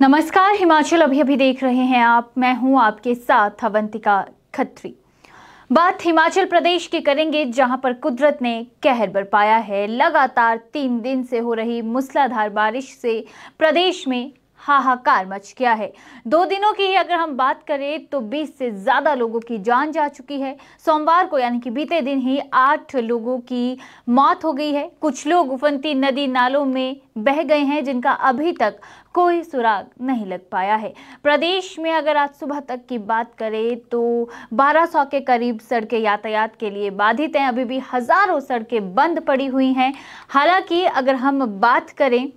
नमस्कार हिमाचल अभी अभी देख रहे हैं आप मैं हूं आपके साथ अवंतिका खत्री बात हिमाचल प्रदेश की करेंगे जहां पर कुदरत ने कहर बरपाया है लगातार तीन दिन से हो रही मूसलाधार बारिश से प्रदेश में हाहाकार मच गया है दो दिनों की ही अगर हम बात करें तो 20 से ज़्यादा लोगों की जान जा चुकी है सोमवार को यानी कि बीते दिन ही आठ लोगों की मौत हो गई है कुछ लोग उफंती नदी नालों में बह गए हैं जिनका अभी तक कोई सुराग नहीं लग पाया है प्रदेश में अगर आज सुबह तक की बात करें तो 1200 के करीब सड़कें यातायात के लिए बाधित हैं अभी भी हज़ारों सड़कें बंद पड़ी हुई हैं हालांकि अगर हम बात करें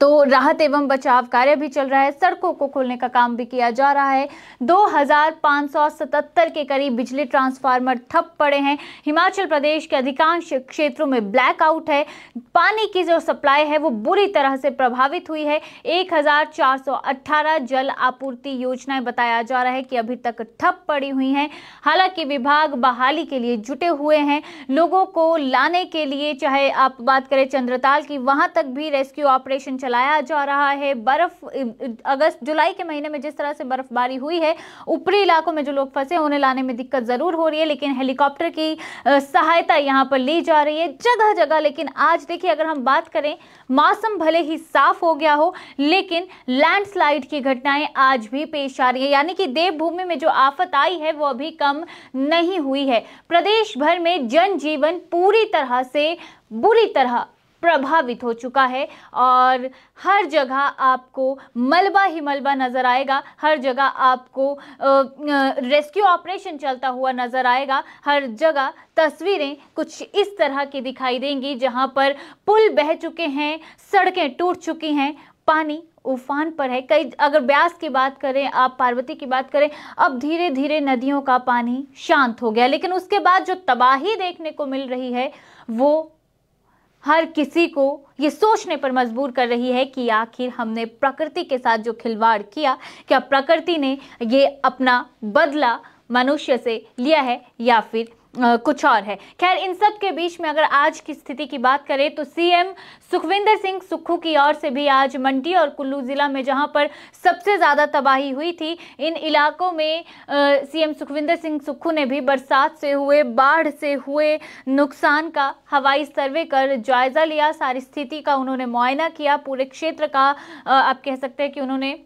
तो राहत एवं बचाव कार्य भी चल रहा है सड़कों को खोलने का काम भी किया जा रहा है 2577 के करीब बिजली ट्रांसफार्मर ठप पड़े हैं हिमाचल प्रदेश के अधिकांश क्षेत्रों में ब्लैकआउट है पानी की जो सप्लाई है वो बुरी तरह से प्रभावित हुई है 1418 जल आपूर्ति योजनाएं बताया जा रहा है कि अभी तक ठप पड़ी हुई हैं हालांकि विभाग बहाली के लिए जुटे हुए हैं लोगों को लाने के लिए चाहे आप बात करें चंद्रताल की वहां तक भी रेस्क्यू ऑपरेशन अभियान चलाया जा रहा है बर्फ अगस्त जुलाई के महीने में जिस तरह से बर्फबारी हुई है ऊपरी इलाकों में जो लोग फंसे उन्हें लाने में दिक्कत ज़रूर हो रही है लेकिन हेलीकॉप्टर की सहायता यहाँ पर ली जा रही है जगह जगह लेकिन आज देखिए अगर हम बात करें मौसम भले ही साफ हो गया हो लेकिन लैंडस्लाइड की घटनाएं आज भी पेश आ रही है यानी कि देवभूमि में जो आफत आई है वो अभी कम नहीं हुई है प्रदेश भर में जनजीवन पूरी तरह से बुरी तरह प्रभावित हो चुका है और हर जगह आपको मलबा ही मलबा नज़र आएगा हर जगह आपको रेस्क्यू ऑपरेशन चलता हुआ नज़र आएगा हर जगह तस्वीरें कुछ इस तरह की दिखाई देंगी जहां पर पुल बह चुके हैं सड़कें टूट चुकी हैं पानी उफान पर है कई अगर ब्यास की बात करें आप पार्वती की बात करें अब धीरे धीरे नदियों का पानी शांत हो गया लेकिन उसके बाद जो तबाही देखने को मिल रही है वो हर किसी को ये सोचने पर मजबूर कर रही है कि आखिर हमने प्रकृति के साथ जो खिलवाड़ किया क्या प्रकृति ने ये अपना बदला मनुष्य से लिया है या फिर कुछ और है खैर इन सब के बीच में अगर आज की स्थिति की बात करें तो सीएम सुखविंदर सिंह सुक्खू की ओर से भी आज मंडी और कुल्लू ज़िला में जहां पर सबसे ज़्यादा तबाही हुई थी इन इलाकों में सीएम सुखविंदर सिंह सुक्खू ने भी बरसात से हुए बाढ़ से हुए नुकसान का हवाई सर्वे कर जायज़ा लिया सारी स्थिति का उन्होंने मुआयना किया पूरे क्षेत्र का आ, आप कह सकते हैं कि उन्होंने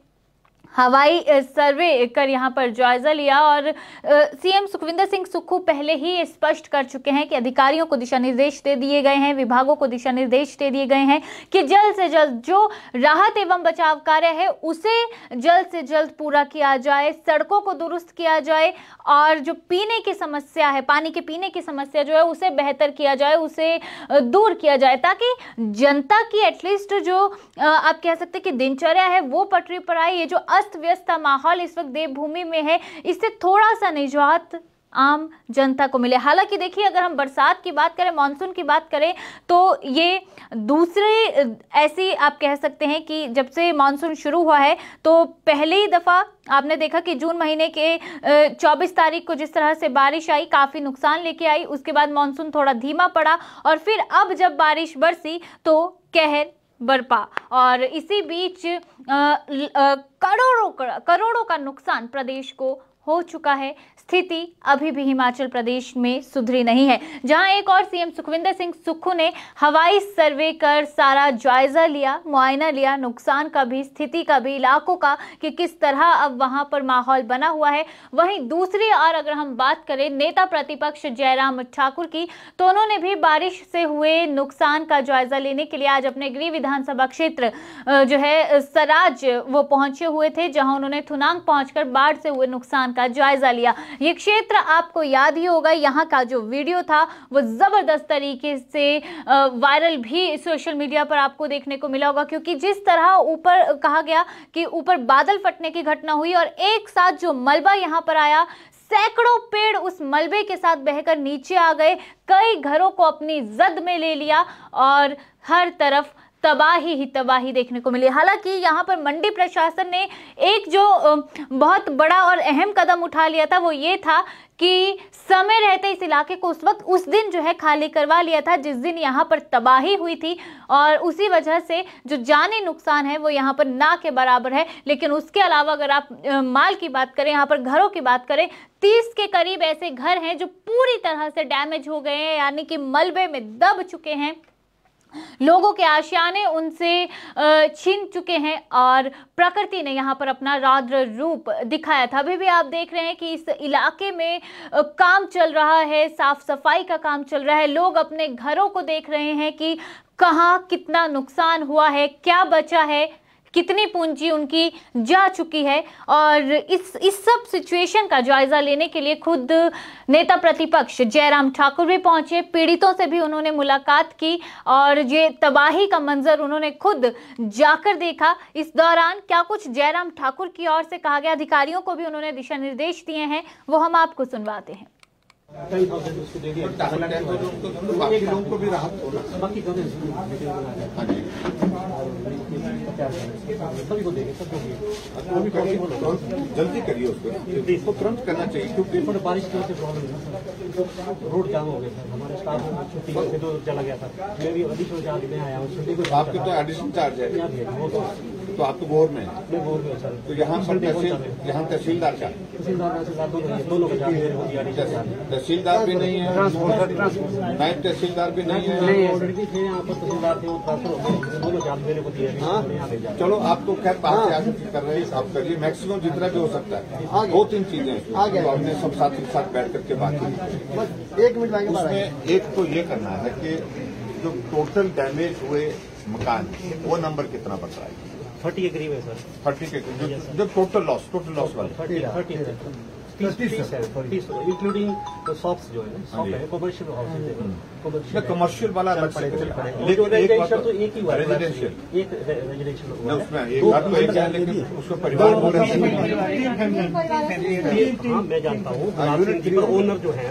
हवाई सर्वे कर यहाँ पर जायजा लिया और सीएम सुखविंदर सिंह सुक्खू पहले ही स्पष्ट कर चुके हैं कि अधिकारियों को दिशा निर्देश दे दिए गए हैं विभागों को दिशा निर्देश दे दिए गए हैं कि जल्द से जल्द जो राहत एवं बचाव कार्य है उसे जल्द से जल्द पूरा किया जाए सड़कों को दुरुस्त किया जाए और जो पीने की समस्या है पानी के पीने की समस्या जो है उसे बेहतर किया जाए उसे दूर किया जाए ताकि जनता की एटलीस्ट जो आप कह सकते कि दिनचर्या है वो पटरी पर आए ये जो अस्त व्यस्त माहौल इस वक्त देवभूमि में है इससे थोड़ा सा निजात आम जनता को मिले हालांकि देखिए अगर हम बरसात की बात करें मानसून की बात करें तो ये दूसरे ऐसी आप कह सकते हैं कि जब से मानसून शुरू हुआ है तो पहली दफ़ा आपने देखा कि जून महीने के 24 तारीख को जिस तरह से बारिश आई काफ़ी नुकसान लेके आई उसके बाद मानसून थोड़ा धीमा पड़ा और फिर अब जब बारिश बरसी तो कहर बरपा और इसी बीच करोड़ों करोड़ों का नुकसान प्रदेश को हो चुका है स्थिति अभी भी हिमाचल प्रदेश में सुधरी नहीं है जहां एक और सीएम सुखविंदर सिंह सुक्खू ने हवाई सर्वे कर सारा जायजा लिया मुआयना लिया नुकसान का भी स्थिति का भी इलाकों का कि किस तरह अब वहां पर माहौल बना हुआ है वहीं दूसरी और अगर हम बात करें नेता प्रतिपक्ष जयराम ठाकुर की तो उन्होंने भी बारिश से हुए नुकसान का जायजा लेने के लिए आज अपने गृह विधानसभा क्षेत्र जो है सराज वो पहुंचे हुए थे जहां उन्होंने थुनांग पहुंचकर बाढ़ से हुए नुकसान का जायजा लिया ये क्षेत्र आपको याद ही होगा यहाँ का जो वीडियो था वो ज़बरदस्त तरीके से वायरल भी सोशल मीडिया पर आपको देखने को मिला होगा क्योंकि जिस तरह ऊपर कहा गया कि ऊपर बादल फटने की घटना हुई और एक साथ जो मलबा यहाँ पर आया सैकड़ों पेड़ उस मलबे के साथ बहकर नीचे आ गए कई घरों को अपनी जद में ले लिया और हर तरफ तबाही ही तबाही देखने को मिली हालांकि यहाँ पर मंडी प्रशासन ने एक जो बहुत बड़ा और अहम कदम उठा लिया था वो ये था कि समय रहते इस इलाके को उस वक्त उस दिन जो है खाली करवा लिया था जिस दिन यहाँ पर तबाही हुई थी और उसी वजह से जो जानी नुकसान है वो यहाँ पर ना के बराबर है लेकिन उसके अलावा अगर आप माल की बात करें यहाँ पर घरों की बात करें तीस के करीब ऐसे घर हैं जो पूरी तरह से डैमेज हो गए हैं यानी कि मलबे में दब चुके हैं लोगों के आशियाने उनसे छीन चुके हैं और प्रकृति ने यहाँ पर अपना राद्र रूप दिखाया था अभी भी आप देख रहे हैं कि इस इलाके में काम चल रहा है साफ सफाई का काम चल रहा है लोग अपने घरों को देख रहे हैं कि कहाँ कितना नुकसान हुआ है क्या बचा है कितनी पूंजी उनकी जा चुकी है और इस इस सब सिचुएशन का जायजा लेने के लिए खुद नेता प्रतिपक्ष जयराम ठाकुर भी पहुंचे पीड़ितों से भी उन्होंने मुलाकात की और ये तबाही का मंजर उन्होंने खुद जाकर देखा इस दौरान क्या कुछ जयराम ठाकुर की ओर से कहा गया अधिकारियों को भी उन्होंने दिशा निर्देश दिए हैं वो हम आपको सुनवाते हैं बाकी लोगों को भी राहत बाकी सभी को जल्दी करिए उसको इसको तुरंत करना चाहिए क्योंकि बारिश की वजह से प्रॉब्लम है रोड जाम हो गया सर हमारे स्टाफ छुट्टी पे तो चला गया था मैं भी अधिक रोज आज में आया हूँ छुट्टी को आपके तो एडिशनल चार्ज है तो आप तो गोर में तो यहाँ सब तहसील यहाँ तहसीलदार क्या तहसीलदार तो भी नहीं है नायब तहसीलदार भी नहीं है चलो तो खैर बात हाँ। कर रहे हैं आप करिए मैक्सिमम जितना भी हो सकता है दो तीन चीजें तो हमने सब साथ एक साथ बैठ करके बात की एक मिनट उसमें एक तो ये करना है कि जो टोटल डैमेज हुए मकान वो नंबर कितना बढ़ रहा है थर्टी के करीब हाँ, हाँ है सर थर्टी के जो टोटल लॉस टोटल लॉस वाला थर्टी इंक्लूडिंग शॉप्स जो है शॉप कमर्शियल हाउसेज कमर्शियल वाला लेकिन रेजिडेंशियल तो एक ही रेजिडेंशियल एक रेजिडेंशियल तो परिवार मैं जानता हूँ ओनर हाँ, जो है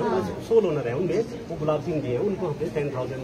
सोल ओनर है उनमें वो गुलाब सिंह जी है उनको हमने टेन थाउजेंड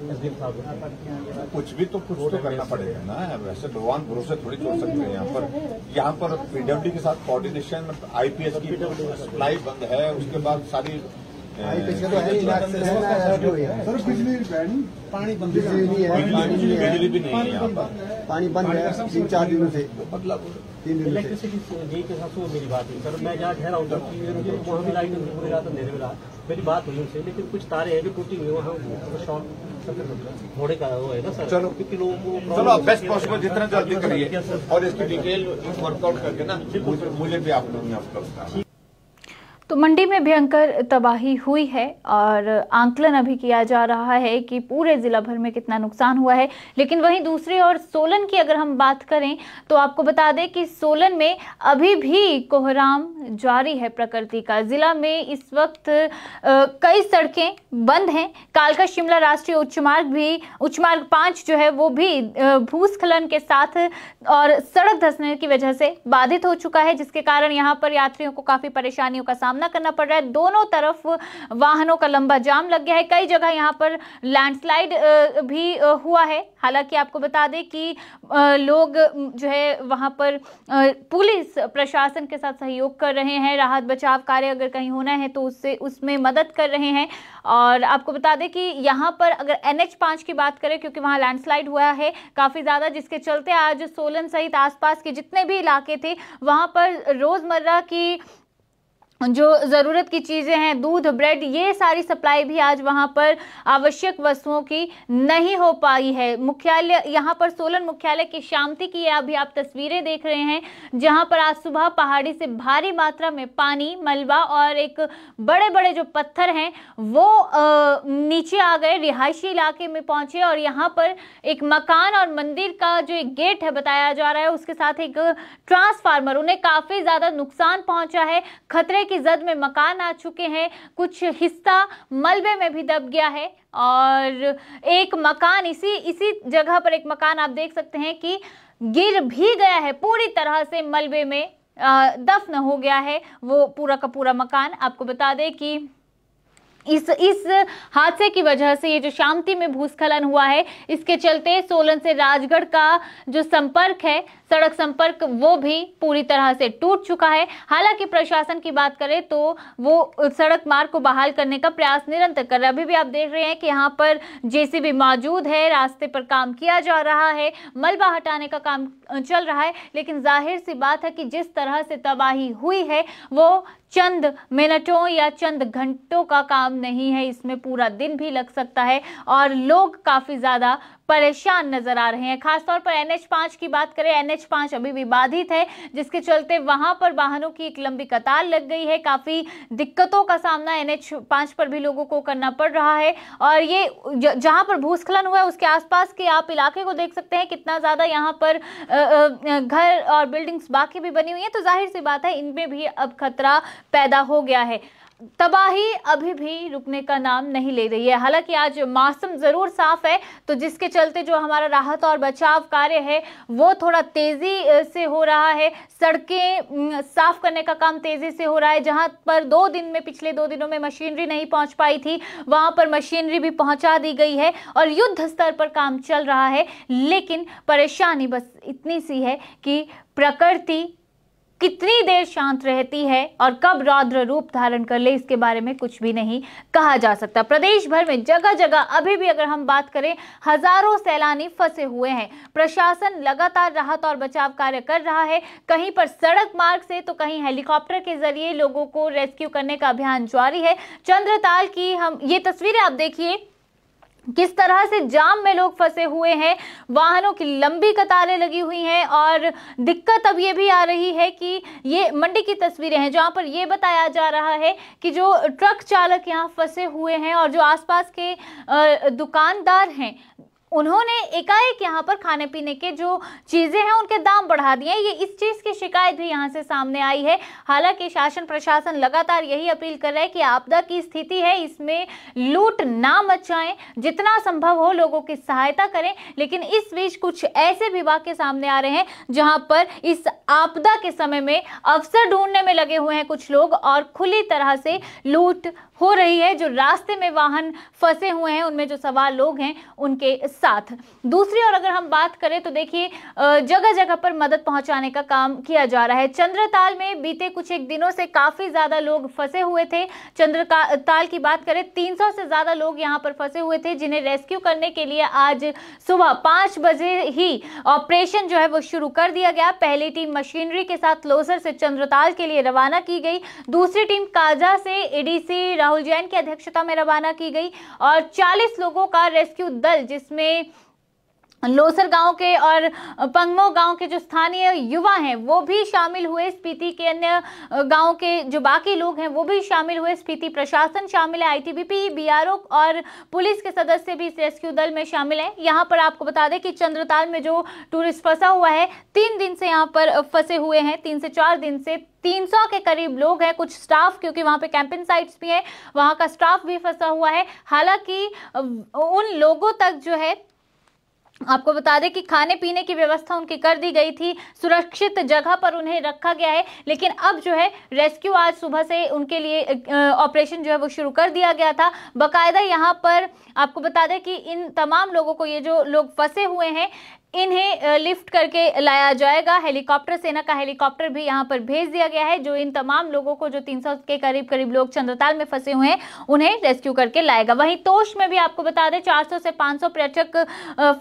कुछ भी तो कुछ तो करना पड़ेगा ना वैसे तो भगवान भरोसे थोड़ी छोड़ सकते हैं यहाँ पर यहाँ पर पीडब्ल्यू के साथ कोऑर्डिनेशन आईपीएस मतलब की सप्लाई बंद है उसके बाद सारी तो सर बिजली पानी बंद बिजली भी नहीं है पानी बंद है तीन चार दिनों से मतलब इलेक्ट्रिसिटी के साथ मेरी बात हुई सर मैं जहाँ ठहरा हूँ वहाँ भी लाइट पूरी रात अंधेरे में रहा मेरी बात हुई उनसे लेकिन कुछ तारे हैं जो टूटी हुई वहाँ शॉर्ट थोड़े का वो है ना सर चलो क्योंकि लोगों को चलो बेस्ट पॉसिबल जितना जल्दी करिए और इसकी डिटेल वर्कआउट करके ना मुझे भी आप लोग तो मंडी में भयंकर तबाही हुई है और आंकलन अभी किया जा रहा है कि पूरे ज़िला भर में कितना नुकसान हुआ है लेकिन वहीं दूसरी ओर सोलन की अगर हम बात करें तो आपको बता दें कि सोलन में अभी भी कोहराम जारी है प्रकृति का ज़िला में इस वक्त आ, कई सड़कें बंद हैं कालका शिमला राष्ट्रीय उच्च मार्ग भी उच्च मार्ग पांच जो है वो भी भूस्खलन के साथ और सड़क धंसने की वजह से बाधित हो चुका है जिसके कारण यहाँ पर यात्रियों को काफ़ी परेशानियों का सामना सामना करना पड़ रहा है दोनों तरफ वाहनों का लंबा जाम लग गया है कई जगह यहाँ पर लैंडस्लाइड भी हुआ है हालांकि आपको बता दें कि लोग जो है वहाँ पर पुलिस प्रशासन के साथ सहयोग कर रहे हैं राहत बचाव कार्य अगर कहीं होना है तो उससे उसमें मदद कर रहे हैं और आपको बता दें कि यहाँ पर अगर एन एच की बात करें क्योंकि वहाँ लैंडस्लाइड हुआ है काफ़ी ज़्यादा जिसके चलते आज सोलन सहित आसपास के जितने भी इलाके थे वहाँ पर रोज़मर्रा की जो ज़रूरत की चीज़ें हैं दूध ब्रेड ये सारी सप्लाई भी आज वहाँ पर आवश्यक वस्तुओं की नहीं हो पाई है मुख्यालय यहाँ पर सोलन मुख्यालय की शांति की अभी आप तस्वीरें देख रहे हैं जहाँ पर आज सुबह पहाड़ी से भारी मात्रा में पानी मलबा और एक बड़े बड़े जो पत्थर हैं वो आ, नीचे आ गए रिहायशी इलाके में पहुँचे और यहाँ पर एक मकान और मंदिर का जो एक गेट है बताया जा रहा है उसके साथ एक ट्रांसफार्मर उन्हें काफ़ी ज़्यादा नुकसान पहुँचा है खतरे की जद में मकान आ चुके हैं कुछ हिस्सा मलबे में भी दब गया है और एक मकान इसी इसी जगह पर एक मकान आप देख सकते हैं कि गिर भी गया है पूरी तरह से मलबे में दफन हो गया है वो पूरा का पूरा मकान आपको बता दें कि इस इस हादसे की वजह से ये जो शांति में भूस्खलन हुआ है इसके चलते सोलन से राजगढ़ का जो संपर्क है सड़क संपर्क वो भी पूरी तरह से टूट चुका है हालांकि प्रशासन की बात करें तो वो सड़क मार्ग को बहाल करने का प्रयास निरंतर कर रहा है अभी भी आप देख रहे हैं कि यहाँ पर जेसीबी मौजूद है रास्ते पर काम किया जा रहा है मलबा हटाने का काम चल रहा है लेकिन जाहिर सी बात है कि जिस तरह से तबाही हुई है वो चंद मिनटों या चंद घंटों का काम नहीं है इसमें पूरा दिन भी लग सकता है और लोग काफ़ी ज़्यादा परेशान नजर आ रहे हैं खासतौर पर एनएच पांच की बात करें एनएच पांच अभी विवादित है जिसके चलते वहां पर वाहनों की एक लंबी कतार लग गई है काफी दिक्कतों का सामना एनएच पांच पर भी लोगों को करना पड़ रहा है और ये जहां पर भूस्खलन हुआ है उसके आसपास के आप इलाके को देख सकते हैं कितना ज़्यादा यहाँ पर घर और बिल्डिंग्स बाकी भी बनी हुई है तो जाहिर सी बात है इनमें भी अब खतरा पैदा हो गया है तबाही अभी भी रुकने का नाम नहीं ले रही है हालांकि आज मौसम ज़रूर साफ है तो जिसके चलते जो हमारा राहत और बचाव कार्य है वो थोड़ा तेज़ी से हो रहा है सड़कें साफ करने का काम तेज़ी से हो रहा है जहां पर दो दिन में पिछले दो दिनों में मशीनरी नहीं पहुंच पाई थी वहां पर मशीनरी भी पहुंचा दी गई है और युद्ध स्तर पर काम चल रहा है लेकिन परेशानी बस इतनी सी है कि प्रकृति कितनी देर शांत रहती है और कब रौद्र रूप धारण कर ले इसके बारे में कुछ भी नहीं कहा जा सकता प्रदेश भर में जगह जगह अभी भी अगर हम बात करें हजारों सैलानी फंसे हुए हैं प्रशासन लगातार राहत और बचाव कार्य कर रहा है कहीं पर सड़क मार्ग से तो कहीं हेलीकॉप्टर के जरिए लोगों को रेस्क्यू करने का अभियान जारी है चंद्रताल की हम ये तस्वीरें आप देखिए किस तरह से जाम में लोग फंसे हुए हैं वाहनों की लंबी कतारें लगी हुई हैं और दिक्कत अब ये भी आ रही है कि ये मंडी की तस्वीरें हैं जहां पर ये बताया जा रहा है कि जो ट्रक चालक यहाँ फंसे हुए हैं और जो आसपास के दुकानदार हैं उन्होंने एकाएक यहाँ पर खाने पीने के जो चीज़ें हैं उनके दाम बढ़ा दिए ये इस चीज़ की शिकायत भी यहाँ से सामने आई है हालांकि शासन प्रशासन लगातार यही अपील कर रहा है कि आपदा की स्थिति है इसमें लूट ना मचाएं जितना संभव हो लोगों की सहायता करें लेकिन इस बीच कुछ ऐसे विभाग के सामने आ रहे हैं जहां पर इस आपदा के समय में अवसर ढूंढने में लगे हुए हैं कुछ लोग और खुली तरह से लूट हो रही है जो रास्ते में वाहन फंसे हुए हैं उनमें जो सवार लोग हैं उनके साथ दूसरी और अगर हम बात करें तो देखिए जगह जगह पर मदद पहुंचाने का काम किया जा रहा है चंद्रताल में बीते कुछ एक दिनों से काफ़ी ज़्यादा लोग फंसे हुए थे चंद्रताल की बात करें तीन से ज़्यादा लोग यहाँ पर फंसे हुए थे जिन्हें रेस्क्यू करने के लिए आज सुबह पांच बजे ही ऑपरेशन जो है वो शुरू कर दिया गया पहली टीम मशीनरी के साथ लोसर से चंद्रताल के लिए रवाना की गई दूसरी टीम काजा से एडीसी राहुल जैन की अध्यक्षता में रवाना की गई और 40 लोगों का रेस्क्यू दल जिसमें लोसर गांव के और पंगमो गांव के जो स्थानीय युवा हैं वो भी शामिल हुए स्पीति के अन्य गांव के जो बाकी लोग हैं वो भी शामिल हुए स्पीति प्रशासन शामिल है आईटीबीपी बीआरओ और पुलिस के सदस्य भी इस रेस्क्यू दल में शामिल हैं यहाँ पर आपको बता दें कि चंद्रताल में जो टूरिस्ट फंसा हुआ है तीन दिन से यहाँ पर फंसे हुए हैं तीन से चार दिन से 300 के करीब लोग हैं कुछ स्टाफ क्योंकि वहाँ पे कैंपिंग साइट्स भी हैं वहाँ का स्टाफ भी फंसा हुआ है हालांकि उन लोगों तक जो है आपको बता दें कि खाने पीने की व्यवस्था उनकी कर दी गई थी सुरक्षित जगह पर उन्हें रखा गया है लेकिन अब जो है रेस्क्यू आज सुबह से उनके लिए ऑपरेशन जो है वो शुरू कर दिया गया था बकायदा यहाँ पर आपको बता दें कि इन तमाम लोगों को ये जो लोग फंसे हुए हैं इन्हें लिफ्ट करके लाया जाएगा हेलीकॉप्टर सेना का हेलीकॉप्टर भी यहाँ पर भेज दिया गया है जो इन तमाम लोगों को जो 300 के करीब करीब लोग चंद्रताल में फंसे हुए हैं उन्हें रेस्क्यू करके लाएगा वहीं तोश में भी आपको बता दें 400 से 500 पर्यटक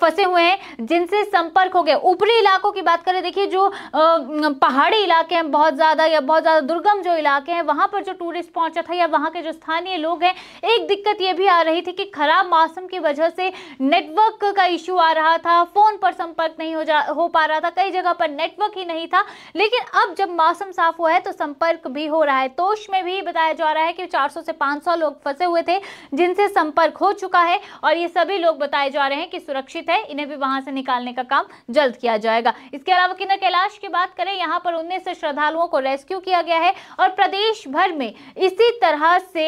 फंसे हुए हैं जिनसे संपर्क हो गया ऊपरी इलाकों की बात करें देखिए जो पहाड़ी इलाके हैं बहुत ज़्यादा या बहुत ज़्यादा दुर्गम जो इलाके हैं वहां पर जो टूरिस्ट पहुंचा था या वहाँ के जो स्थानीय लोग हैं एक दिक्कत यह भी आ रही थी कि खराब मौसम की वजह से नेटवर्क का इश्यू आ रहा था फोन पर संपर्क नहीं हो जा हो पा रहा था कई जगह पर नेटवर्क ही नहीं था लेकिन अब जब मौसम साफ हुआ है तो संपर्क भी हो रहा है तोश में भी बताया जा रहा है कि 400 से 500 लोग फंसे हुए थे जिनसे संपर्क हो चुका है और ये सभी लोग बताए जा रहे हैं कि सुरक्षित है इन्हें भी वहां से निकालने का काम जल्द किया जाएगा इसके अलावा किन्नर कैलाश की बात करें यहाँ पर उन्नीस श्रद्धालुओं को रेस्क्यू किया गया है और प्रदेश भर में इसी तरह से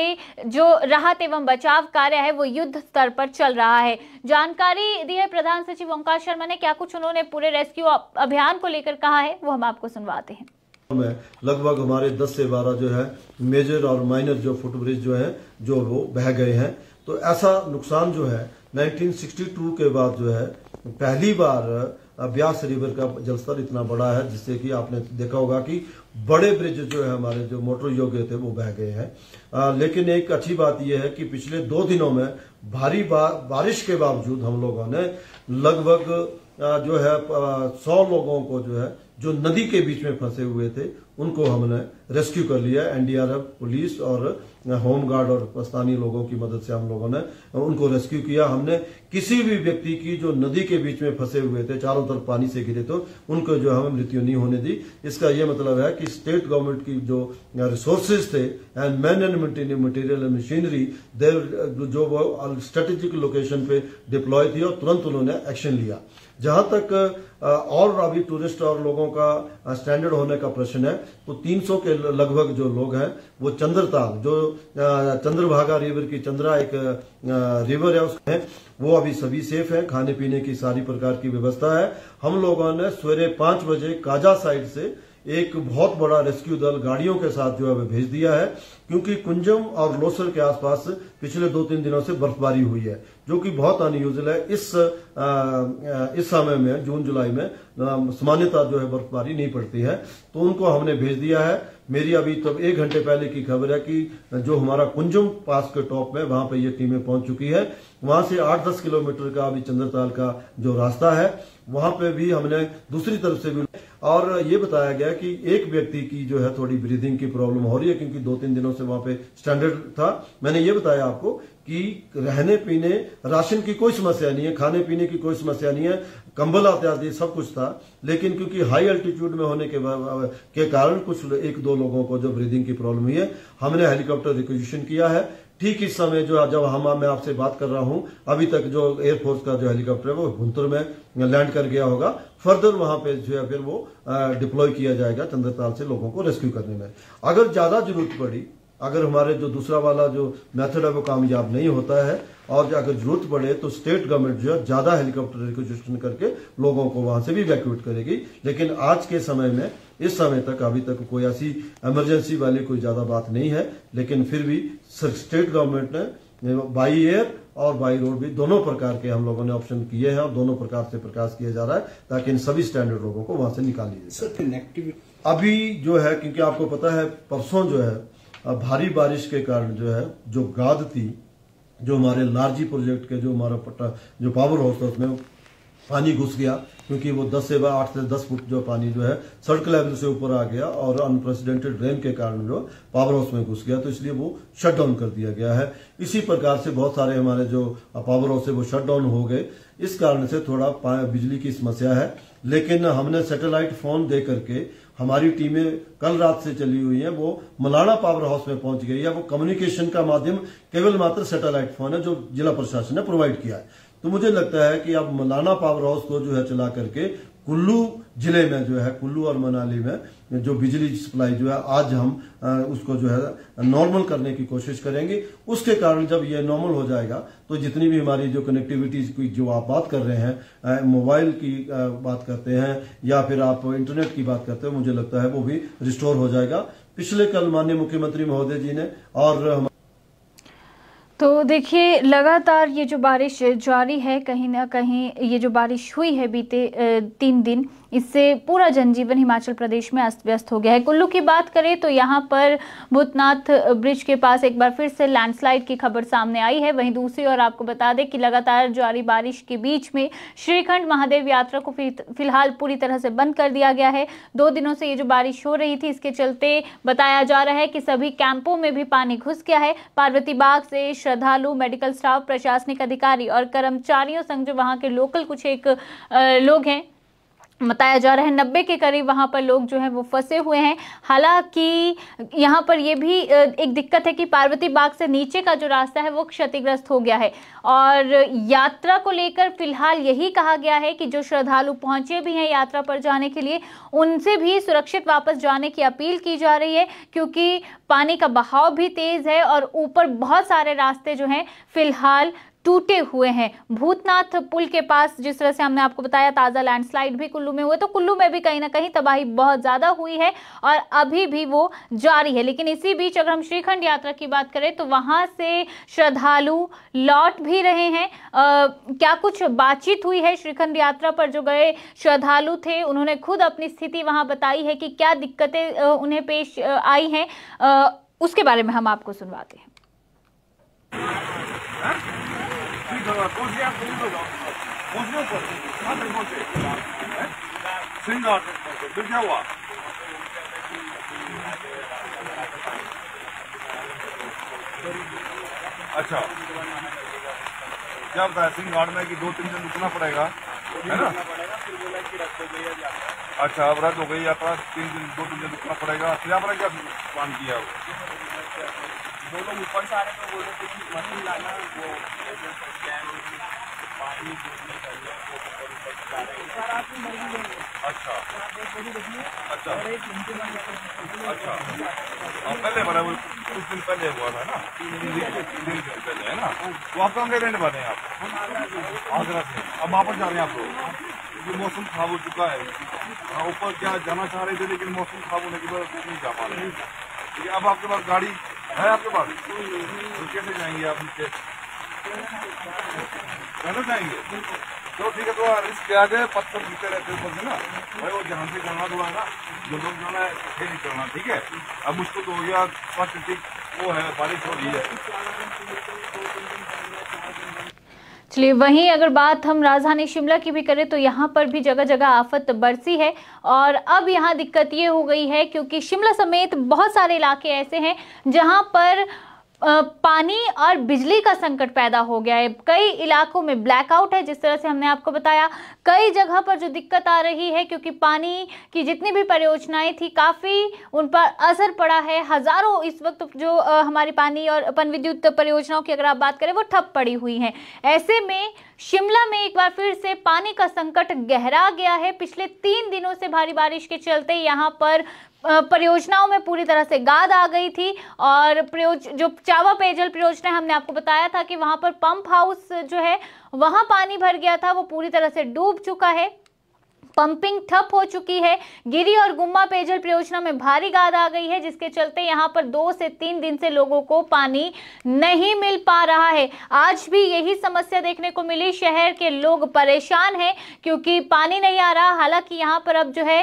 जो राहत एवं बचाव कार्य है वो युद्ध स्तर पर चल रहा है जानकारी दी है प्रधान सचिव ओंकार शर्मा ने क्या कुछ उन्होंने पूरे रेस्क्यू अभियान को लेकर कहा है वो हम आपको सुनवाते हैं में लगभग हमारे 10 से 12 जो है मेजर और माइनर जो फुटब्रिज जो है जो वो बह गए हैं तो ऐसा नुकसान जो है 1962 के बाद जो है पहली बार ब्यास रिवर का जलस्तर इतना बड़ा है जिससे कि आपने देखा होगा कि बड़े ब्रिज जो है हमारे जो मोटर योग्य थे वो बह गए हैं लेकिन एक अच्छी बात यह है कि पिछले दो दिनों में भारी बा, बारिश के बावजूद हम लोगों ने लगभग जो है सौ लोगों को जो है जो नदी के बीच में फंसे हुए थे उनको हमने रेस्क्यू कर लिया एनडीआरएफ पुलिस और होमगार्ड और स्थानीय लोगों की मदद से हम लोगों ने उनको रेस्क्यू किया हमने किसी भी व्यक्ति की जो नदी के बीच में फंसे हुए थे चारों तरफ पानी से घिरे तो उनको जो हमें मृत्यु नहीं होने दी इसका यह मतलब है कि स्टेट गवर्नमेंट की जो रिसोर्सेज थे and man and material and machinery there जो वो स्ट्रेटेजिक लोकेशन पे डिप्लॉय थी और तुरंत उन्होंने एक्शन लिया जहां तक और अभी टूरिस्ट और लोगों का स्टैंडर्ड होने का प्रश्न है तो 300 के लगभग जो लोग हैं वो चंद्रताल जो चंद्रभागा रिवर की चंद्रा एक रिवर है उसमें वो अभी सभी सेफ है खाने पीने की सारी प्रकार की व्यवस्था है हम लोगों ने सवेरे पांच बजे काजा साइड से एक बहुत बड़ा रेस्क्यू दल गाड़ियों के साथ जो है वह भेज दिया है क्योंकि कुंजम और लोसर के आसपास पिछले दो तीन दिनों से बर्फबारी हुई है जो कि बहुत अनयूजल है इस आ, इस समय में जून जुलाई में सामान्यतः जो है बर्फबारी नहीं पड़ती है तो उनको हमने भेज दिया है मेरी अभी तब एक घंटे पहले की खबर है कि जो हमारा कुंजुम पास के टॉप में वहां पर ये टीमें पहुंच चुकी है वहां से आठ दस किलोमीटर का अभी चंद्रताल का जो रास्ता है वहां पे भी हमने दूसरी तरफ से भी और ये बताया गया कि एक व्यक्ति की जो है थोड़ी ब्रीदिंग की प्रॉब्लम हो रही है क्योंकि दो तीन दिनों से वहां पे स्टैंडर्ड था मैंने ये बताया आपको कि रहने पीने राशन की कोई समस्या नहीं है खाने पीने की कोई समस्या नहीं है कंबल आते आते सब कुछ था लेकिन क्योंकि हाई अल्टीट्यूड में होने के के कारण कुछ एक दो लोगों को जो ब्रीदिंग की प्रॉब्लम हुई है हमने हेलीकॉप्टर रिक्विजिशन किया है ठीक इस समय जो जब हम मैं आपसे बात कर रहा हूं अभी तक जो एयरफोर्स का जो हेलीकॉप्टर है वो भुंतर में लैंड कर गया होगा फर्दर वहां पे जो है फिर वो डिप्लॉय किया जाएगा चंद्रताल से लोगों को रेस्क्यू करने में अगर ज्यादा जरूरत पड़ी अगर हमारे जो दूसरा वाला जो मेथड है वो कामयाब नहीं होता है और अगर जरूरत पड़े तो स्टेट गवर्नमेंट जो है ज्यादा हेलीकॉप्टर रिक्वेस्टन करके लोगों को वहां से भी वैक्यूट करेगी लेकिन आज के समय में इस समय तक अभी तक कोई ऐसी इमरजेंसी वाली कोई ज्यादा बात नहीं है लेकिन फिर भी स्टेट गवर्नमेंट ने बाई एयर और बाई रोड भी दोनों प्रकार के हम लोगों ने ऑप्शन किए हैं और दोनों प्रकार से प्रकाश किया जा रहा है ताकि इन सभी स्टैंडर्ड लोगों को वहां से निकाल लीजिए अभी जो है क्योंकि आपको पता है परसों जो है भारी बारिश के कारण जो है जो गाद थी जो हमारे लार्जी प्रोजेक्ट के जो हमारा पट्टा जो पावर हाउस था उसमें पानी घुस गया क्योंकि वो 10 से आठ से 10 फुट जो पानी जो है सड़क लेवल से ऊपर आ गया और अनप्रेसिडेंटेड रेन के कारण जो पावर हाउस में घुस गया तो इसलिए वो शट डाउन कर दिया गया है इसी प्रकार से बहुत सारे हमारे जो पावर हाउस है वो शट डाउन हो गए इस कारण से थोड़ा बिजली की समस्या है लेकिन हमने सेटेलाइट फोन दे करके हमारी टीमें कल रात से चली हुई हैं वो मलाड़ा पावर हाउस में पहुंच गई है वो कम्युनिकेशन का माध्यम केवल मात्र सैटेलाइट फोन है जो जिला प्रशासन ने प्रोवाइड किया है तो मुझे लगता है कि अब मलाना पावर हाउस को जो है चला करके कुल्लू जिले में जो है कुल्लू और मनाली में जो बिजली सप्लाई जो है आज हम उसको जो है नॉर्मल करने की कोशिश करेंगे उसके कारण जब ये नॉर्मल हो जाएगा तो जितनी भी हमारी जो कनेक्टिविटीज की जो आप बात कर रहे हैं मोबाइल की बात करते हैं या फिर आप इंटरनेट की बात करते हैं मुझे लगता है वो भी रिस्टोर हो जाएगा पिछले कल माननीय मुख्यमंत्री महोदय जी ने और तो देखिए लगातार ये जो बारिश जारी है कहीं ना कहीं ये जो बारिश हुई है बीते तीन दिन इससे पूरा जनजीवन हिमाचल प्रदेश में अस्त व्यस्त हो गया है कुल्लू की बात करें तो यहाँ पर भूतनाथ ब्रिज के पास एक बार फिर से लैंडस्लाइड की खबर सामने आई है वहीं दूसरी ओर आपको बता दें कि लगातार जारी बारिश के बीच में श्रीखंड महादेव यात्रा को फिलहाल पूरी तरह से बंद कर दिया गया है दो दिनों से ये जो बारिश हो रही थी इसके चलते बताया जा रहा है कि सभी कैंपों में भी पानी घुस गया है पार्वती बाग से श्रद्धालु मेडिकल स्टाफ प्रशासनिक अधिकारी और कर्मचारियों संग जो वहाँ के लोकल कुछ एक लोग हैं बताया जा रहा है नब्बे के करीब वहाँ पर लोग जो हैं वो फंसे हुए हैं हालांकि यहाँ पर ये भी एक दिक्कत है कि पार्वती बाग से नीचे का जो रास्ता है वो क्षतिग्रस्त हो गया है और यात्रा को लेकर फिलहाल यही कहा गया है कि जो श्रद्धालु पहुँचे भी हैं यात्रा पर जाने के लिए उनसे भी सुरक्षित वापस जाने की अपील की जा रही है क्योंकि पानी का बहाव भी तेज़ है और ऊपर बहुत सारे रास्ते जो हैं फिलहाल टूटे हुए हैं भूतनाथ पुल के पास जिस तरह से हमने आपको बताया ताज़ा लैंडस्लाइड भी कुल्लू में हुए तो कुल्लू में भी कहीं ना कहीं तबाही बहुत ज़्यादा हुई है और अभी भी वो जारी है लेकिन इसी बीच अगर हम श्रीखंड यात्रा की बात करें तो वहाँ से श्रद्धालु लौट भी रहे हैं आ, क्या कुछ बातचीत हुई है श्रीखंड यात्रा पर जो गए श्रद्धालु थे उन्होंने खुद अपनी स्थिति वहाँ बताई है कि क्या दिक्कतें उन्हें पेश आई हैं उसके बारे में हम आपको सुनवाते हैं अच्छा क्या बताया सिंह गार्ड में कि दो तीन दिन रुकना पड़ेगा है ना अच्छा अब रद्द हो गई यात्रा तीन दिन दो तीन दिन रुकना पड़ेगा आपने क्या प्लान किया जो लोग ऊपर से आ रहे थे बोल रहे थे कि मशीन लाना वो पानी अच्छा अच्छा अच्छा और हाँ, पहले बना वो कुछ दिन पहले हुआ था ना पहले है ना वो आप कहाँ के रेंट वाले हैं आप आगरा से अब वापस जा रहे हैं आप लोग मौसम खराब हो चुका है हाँ, ऊपर क्या जाना चाह रहे थे लेकिन मौसम खराब होने के बाद नहीं जा पा रहे अब आपके पास गाड़ी है आपके पास कैसे जाएंगे आप नीचे कहना जाएंगे चलो तो ठीक है तो रिस्क के आगे पत्थर गिरते रहते ऊपर से ना भाई वो जहाँ से जाना तो जो लोग जाना है नहीं करना ठीक है अब उसको तो हो गया प्राकृतिक वो है बारिश हो रही है चलिए वहीं अगर बात हम राजधानी शिमला की भी करें तो यहाँ पर भी जगह जगह आफत बरसी है और अब यहाँ दिक्कत ये हो गई है क्योंकि शिमला समेत बहुत सारे इलाके ऐसे हैं जहाँ पर पानी और बिजली का संकट पैदा हो गया है कई इलाकों में ब्लैकआउट है जिस तरह से हमने आपको बताया कई जगह पर जो दिक्कत आ रही है क्योंकि पानी की जितनी भी परियोजनाएं थी काफ़ी उन पर असर पड़ा है हज़ारों इस वक्त जो हमारी पानी और पनविद्युत परियोजनाओं की अगर आप बात करें वो ठप पड़ी हुई हैं ऐसे में शिमला में एक बार फिर से पानी का संकट गहरा गया है पिछले तीन दिनों से भारी बारिश के चलते यहाँ पर परियोजनाओं में पूरी तरह से गाद आ गई थी और प्रयोज जो चावा पेयजल परियोजना हमने आपको बताया था कि वहाँ पर पंप हाउस जो है वहाँ पानी भर गया था वो पूरी तरह से डूब चुका है पंपिंग ठप हो चुकी है गिरी और गुम्मा पेयजल परियोजना में भारी गाद आ गई है जिसके चलते यहाँ पर दो से तीन दिन से लोगों को पानी नहीं मिल पा रहा है आज भी यही समस्या देखने को मिली शहर के लोग परेशान हैं क्योंकि पानी नहीं आ रहा हालांकि यहाँ पर अब जो है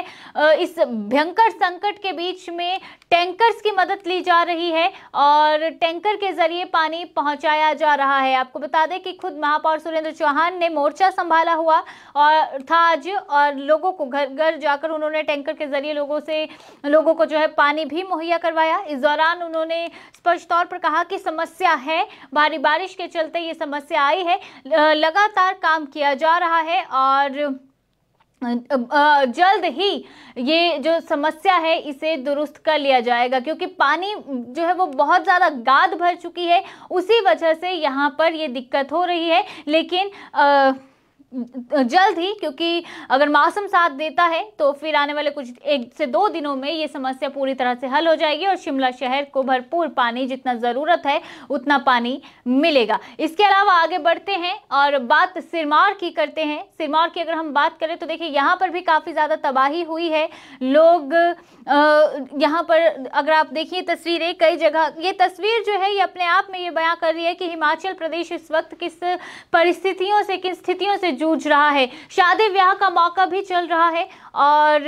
इस भयंकर संकट के बीच में टैंकर्स की मदद ली जा रही है और टैंकर के जरिए पानी पहुंचाया जा रहा है आपको बता दें कि खुद महापौर सुरेंद्र चौहान ने मोर्चा संभाला हुआ और था आज और लोगों को घर घर जाकर उन्होंने टैंकर के जरिए लोगों से लोगों को जो है पानी भी मुहैया करवाया इस दौरान उन्होंने स्पष्ट तौर पर कहा कि समस्या है भारी बारिश के चलते ये समस्या आई है लगातार काम किया जा रहा है और जल्द ही ये जो समस्या है इसे दुरुस्त कर लिया जाएगा क्योंकि पानी जो है वो बहुत ज़्यादा गाद भर चुकी है उसी वजह से यहाँ पर ये दिक्कत हो रही है लेकिन आ, जल्द ही क्योंकि अगर मौसम साथ देता है तो फिर आने वाले कुछ एक से दो दिनों में ये समस्या पूरी तरह से हल हो जाएगी और शिमला शहर को भरपूर पानी जितना ज़रूरत है उतना पानी मिलेगा इसके अलावा आगे बढ़ते हैं और बात सिरमौर की करते हैं सिरमौर की अगर हम बात करें तो देखिए यहाँ पर भी काफ़ी ज़्यादा तबाही हुई है लोग यहाँ पर अगर आप देखिए तस्वीरें कई जगह ये तस्वीर जो है ये अपने आप में ये बयां कर रही है कि हिमाचल प्रदेश इस वक्त किस परिस्थितियों से किस स्थितियों से जूझ रहा है शादी ब्याह का मौका भी चल रहा है और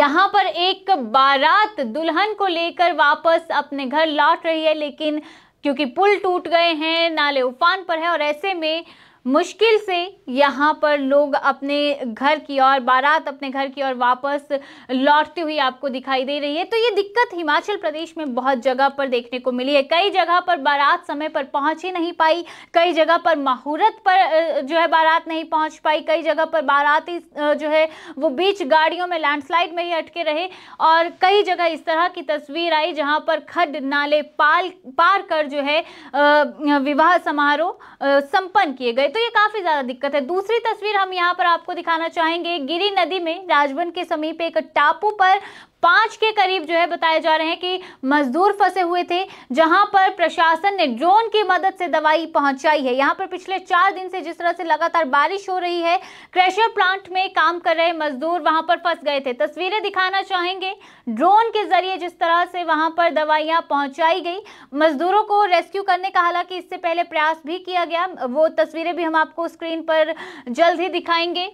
यहाँ पर एक बारात दुल्हन को लेकर वापस अपने घर लौट रही है लेकिन क्योंकि पुल टूट गए हैं नाले उफान पर है और ऐसे में मुश्किल से यहाँ पर लोग अपने घर की ओर बारात अपने घर की ओर वापस लौटती हुई आपको दिखाई दे रही है तो ये दिक्कत हिमाचल प्रदेश में बहुत जगह पर देखने को मिली है कई जगह पर बारात समय पर पहुँच ही नहीं पाई कई जगह पर मुहूर्त पर जो है बारात नहीं पहुँच पाई कई जगह पर बाराती जो है वो बीच गाड़ियों में लैंडस्लाइड में ही अटके रहे और कई जगह इस तरह की तस्वीर आई जहाँ पर खड नाले पाल पार कर जो है विवाह समारोह संपन्न किए गए तो ये काफी ज्यादा दिक्कत है दूसरी तस्वीर हम यहाँ पर आपको दिखाना चाहेंगे गिरी नदी में राजबन के समीप एक टापू पर पांच के करीब जो है बताए जा रहे हैं कि मजदूर फंसे हुए थे जहां पर प्रशासन ने ड्रोन की मदद से दवाई पहुंचाई है यहां पर पिछले चार दिन से जिस तरह से लगातार बारिश हो रही है क्रेशर प्लांट में काम कर रहे मजदूर वहां पर फंस गए थे तस्वीरें दिखाना चाहेंगे ड्रोन के जरिए जिस तरह से वहां पर दवाइयां पहुंचाई गई मजदूरों को रेस्क्यू करने का हालांकि इससे पहले प्रयास भी किया गया वो तस्वीरें भी हम आपको स्क्रीन पर जल्द ही दिखाएंगे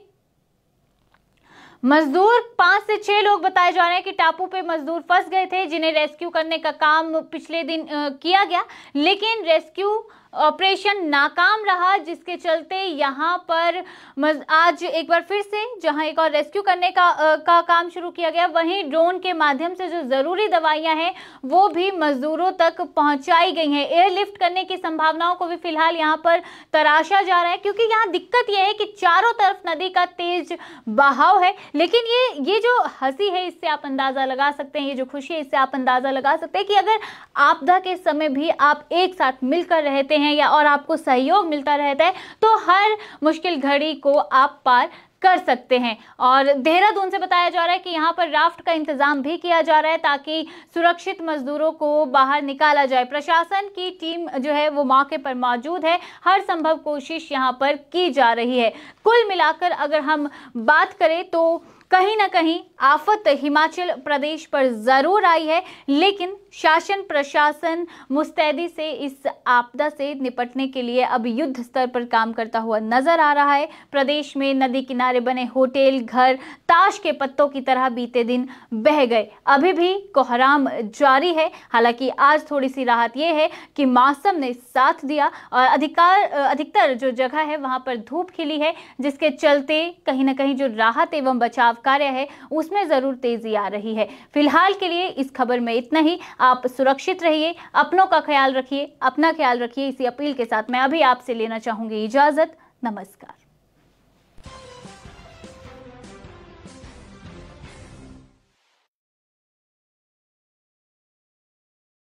मजदूर पांच से छह लोग बताए जा रहे हैं कि टापू पे मजदूर फंस गए थे जिन्हें रेस्क्यू करने का काम पिछले दिन किया गया लेकिन रेस्क्यू ऑपरेशन नाकाम रहा जिसके चलते यहाँ पर आज एक बार फिर से जहाँ एक और रेस्क्यू करने का आ, का काम शुरू किया गया वहीं ड्रोन के माध्यम से जो ज़रूरी दवाइयाँ हैं वो भी मज़दूरों तक पहुँचाई गई हैं एयरलिफ्ट करने की संभावनाओं को भी फिलहाल यहाँ पर तराशा जा रहा है क्योंकि यहाँ दिक्कत यह है कि चारों तरफ नदी का तेज बहाव है लेकिन ये ये जो हंसी है इससे आप अंदाज़ा लगा सकते हैं ये जो खुशी है इससे आप अंदाज़ा लगा सकते हैं कि अगर आपदा के समय भी आप एक साथ मिलकर रहते हैं हैं या और आपको सहयोग मिलता रहता है तो हर मुश्किल घड़ी को आप पार कर सकते हैं और देहरादून से बताया जा रहा है कि यहाँ पर राफ्ट का इंतजाम भी किया जा रहा है ताकि सुरक्षित मजदूरों को बाहर निकाला जाए प्रशासन की टीम जो है वो मौके पर मौजूद है हर संभव कोशिश यहाँ पर की जा रही है कुल मिलाकर अगर हम बात करें तो कहीं ना कहीं आफत हिमाचल प्रदेश पर ज़रूर आई है लेकिन शासन प्रशासन मुस्तैदी से इस आपदा से निपटने के लिए अब युद्ध स्तर पर काम करता हुआ नजर आ रहा है प्रदेश में नदी किनारे बने होटल घर ताश के पत्तों की तरह बीते दिन बह गए अभी भी कोहराम जारी है हालांकि आज थोड़ी सी राहत यह है कि मौसम ने साथ दिया और अधिकार अधिकतर जो जगह है वहां पर धूप खिली है जिसके चलते कहीं ना कहीं जो राहत एवं बचाव कार्य है उसमें ज़रूर तेज़ी आ रही है फिलहाल के लिए इस खबर में इतना ही आप सुरक्षित रहिए अपनों का ख्याल रखिए अपना ख्याल रखिए इसी अपील के साथ मैं अभी आपसे लेना चाहूंगी इजाज़त नमस्कार